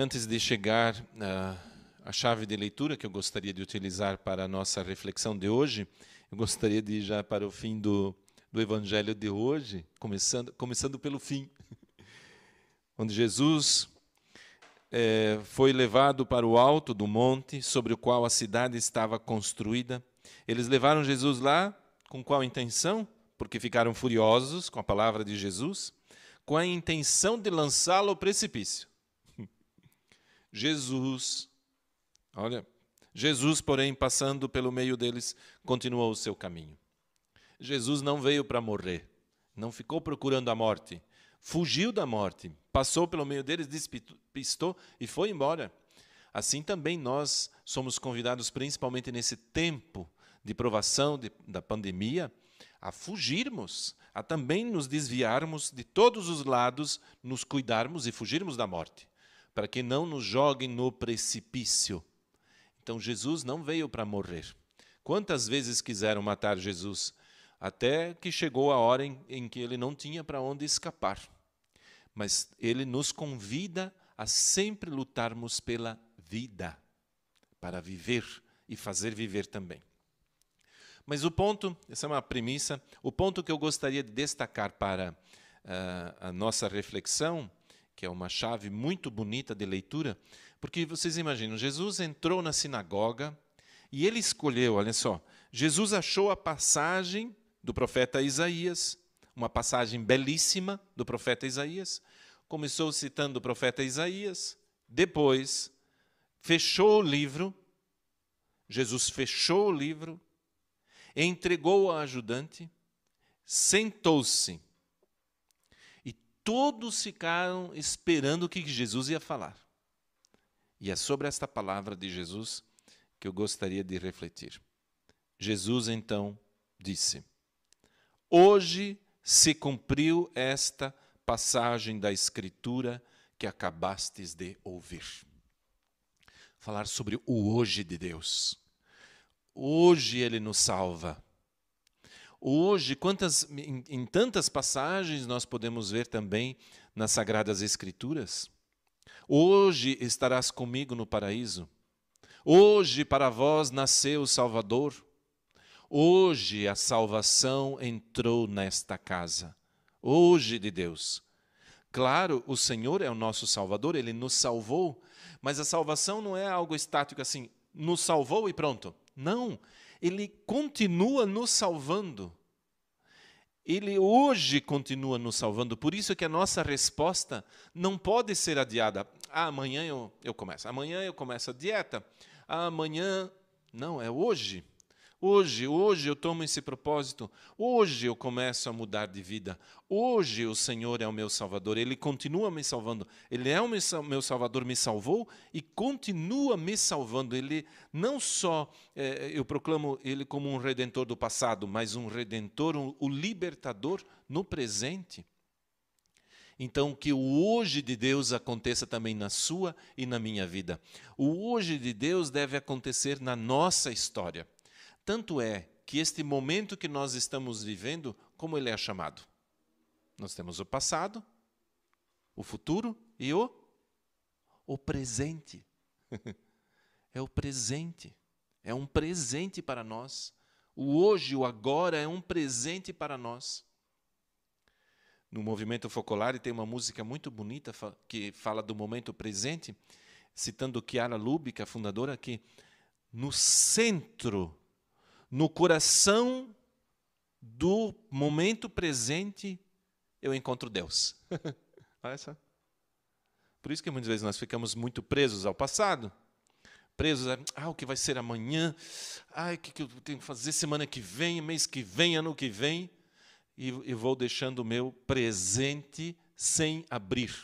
Antes de chegar ah, à chave de leitura que eu gostaria de utilizar para a nossa reflexão de hoje, eu gostaria de ir já para o fim do, do evangelho de hoje, começando, começando pelo fim, onde Jesus é, foi levado para o alto do monte sobre o qual a cidade estava construída. Eles levaram Jesus lá com qual intenção? Porque ficaram furiosos com a palavra de Jesus, com a intenção de lançá-lo ao precipício. Jesus, olha, Jesus, porém, passando pelo meio deles, continuou o seu caminho. Jesus não veio para morrer, não ficou procurando a morte, fugiu da morte, passou pelo meio deles, despistou e foi embora. Assim também nós somos convidados, principalmente nesse tempo de provação de, da pandemia, a fugirmos, a também nos desviarmos de todos os lados, nos cuidarmos e fugirmos da morte para que não nos joguem no precipício. Então Jesus não veio para morrer. Quantas vezes quiseram matar Jesus? Até que chegou a hora em, em que ele não tinha para onde escapar. Mas ele nos convida a sempre lutarmos pela vida, para viver e fazer viver também. Mas o ponto, essa é uma premissa, o ponto que eu gostaria de destacar para uh, a nossa reflexão que é uma chave muito bonita de leitura, porque vocês imaginam, Jesus entrou na sinagoga e ele escolheu, olha só, Jesus achou a passagem do profeta Isaías, uma passagem belíssima do profeta Isaías, começou citando o profeta Isaías, depois fechou o livro, Jesus fechou o livro, entregou ao ajudante, sentou-se todos ficaram esperando o que Jesus ia falar. E é sobre esta palavra de Jesus que eu gostaria de refletir. Jesus então disse: Hoje se cumpriu esta passagem da Escritura que acabastes de ouvir. Falar sobre o hoje de Deus. Hoje ele nos salva. Hoje, quantas, em, em tantas passagens nós podemos ver também nas Sagradas Escrituras? Hoje estarás comigo no paraíso. Hoje para vós nasceu o Salvador. Hoje a salvação entrou nesta casa. Hoje de Deus. Claro, o Senhor é o nosso Salvador, ele nos salvou, mas a salvação não é algo estático assim, nos salvou e pronto. Não, ele continua nos salvando. Ele hoje continua nos salvando, por isso que a nossa resposta não pode ser adiada. Ah, amanhã eu, eu começo, amanhã eu começo a dieta, ah, amanhã. Não, é hoje. Hoje, hoje eu tomo esse propósito. Hoje eu começo a mudar de vida. Hoje o Senhor é o meu Salvador. Ele continua me salvando. Ele é o meu Salvador, me salvou e continua me salvando. Ele não só é, eu proclamo ele como um redentor do passado, mas um redentor, um, o libertador no presente. Então, que o hoje de Deus aconteça também na sua e na minha vida. O hoje de Deus deve acontecer na nossa história. Tanto é que este momento que nós estamos vivendo, como ele é chamado? Nós temos o passado, o futuro e o o presente. é o presente. É um presente para nós. O hoje, o agora é um presente para nós. No movimento Focolare tem uma música muito bonita que fala do momento presente, citando Chiara Lubica, a fundadora, que no centro no coração do momento presente, eu encontro Deus. Olha só. Por isso que muitas vezes nós ficamos muito presos ao passado, presos a ah, o que vai ser amanhã, ah, o que eu tenho que fazer semana que vem, mês que vem, ano que vem, e, e vou deixando o meu presente sem abrir.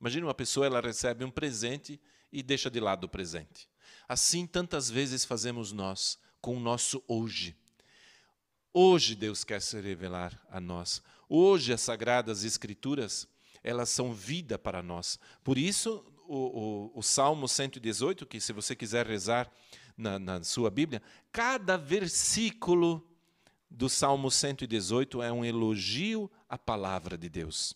Imagina uma pessoa, ela recebe um presente e deixa de lado o presente. Assim tantas vezes fazemos nós com o nosso hoje. Hoje Deus quer se revelar a nós. Hoje as sagradas escrituras, elas são vida para nós. Por isso o, o, o Salmo 118, que se você quiser rezar na, na sua Bíblia, cada versículo do Salmo 118 é um elogio à palavra de Deus.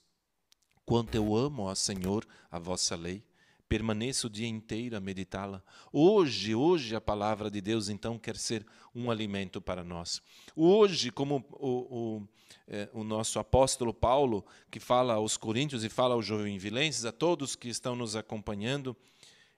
Quanto eu amo, ó Senhor, a vossa lei permaneça o dia inteiro a meditá-la. Hoje, hoje a palavra de Deus então quer ser um alimento para nós. Hoje, como o, o, é, o nosso apóstolo Paulo, que fala aos coríntios e fala aos joinvilenses, a todos que estão nos acompanhando,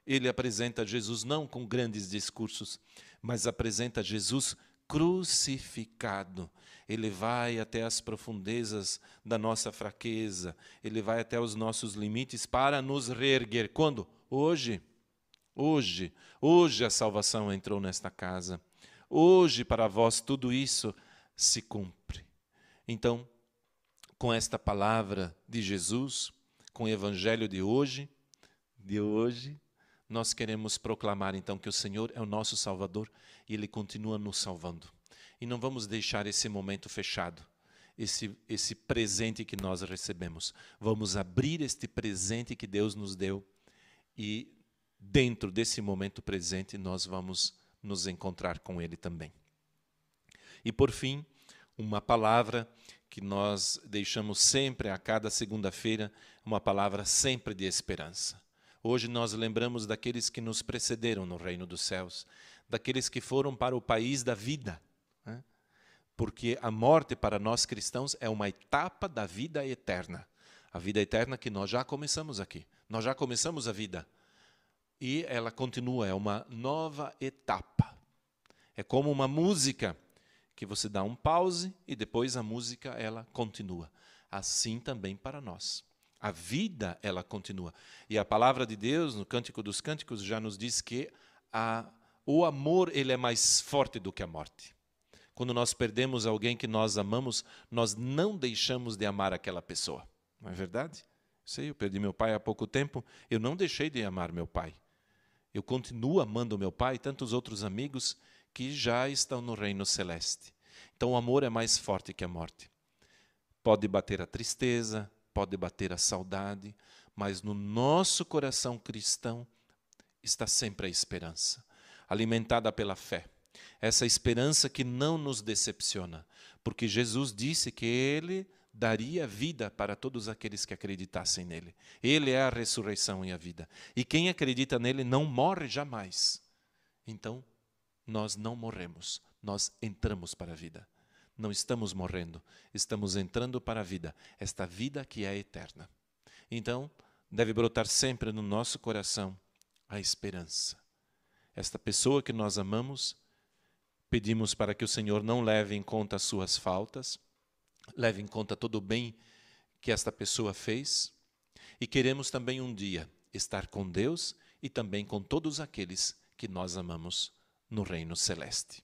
ele apresenta Jesus não com grandes discursos, mas apresenta Jesus crucificado. Ele vai até as profundezas da nossa fraqueza, ele vai até os nossos limites para nos reerguer. Quando? Hoje. Hoje. Hoje a salvação entrou nesta casa. Hoje para vós tudo isso se cumpre. Então, com esta palavra de Jesus, com o evangelho de hoje, de hoje, nós queremos proclamar então que o Senhor é o nosso Salvador e Ele continua nos salvando. E não vamos deixar esse momento fechado, esse, esse presente que nós recebemos. Vamos abrir este presente que Deus nos deu e, dentro desse momento presente, nós vamos nos encontrar com Ele também. E, por fim, uma palavra que nós deixamos sempre a cada segunda-feira, uma palavra sempre de esperança. Hoje nós lembramos daqueles que nos precederam no reino dos céus, daqueles que foram para o país da vida. Né? Porque a morte para nós cristãos é uma etapa da vida eterna. A vida eterna que nós já começamos aqui. Nós já começamos a vida. E ela continua, é uma nova etapa. É como uma música que você dá um pause e depois a música ela continua. Assim também para nós. A vida, ela continua. E a palavra de Deus, no Cântico dos Cânticos, já nos diz que a, o amor ele é mais forte do que a morte. Quando nós perdemos alguém que nós amamos, nós não deixamos de amar aquela pessoa. Não é verdade? Sei, eu perdi meu pai há pouco tempo, eu não deixei de amar meu pai. Eu continuo amando meu pai e tantos outros amigos que já estão no reino celeste. Então o amor é mais forte que a morte. Pode bater a tristeza, Pode bater a saudade, mas no nosso coração cristão está sempre a esperança, alimentada pela fé. Essa esperança que não nos decepciona, porque Jesus disse que ele daria vida para todos aqueles que acreditassem nele. Ele é a ressurreição e a vida. E quem acredita nele não morre jamais. Então, nós não morremos, nós entramos para a vida. Não estamos morrendo, estamos entrando para a vida, esta vida que é eterna. Então, deve brotar sempre no nosso coração a esperança. Esta pessoa que nós amamos, pedimos para que o Senhor não leve em conta as suas faltas, leve em conta todo o bem que esta pessoa fez, e queremos também um dia estar com Deus e também com todos aqueles que nós amamos no reino celeste.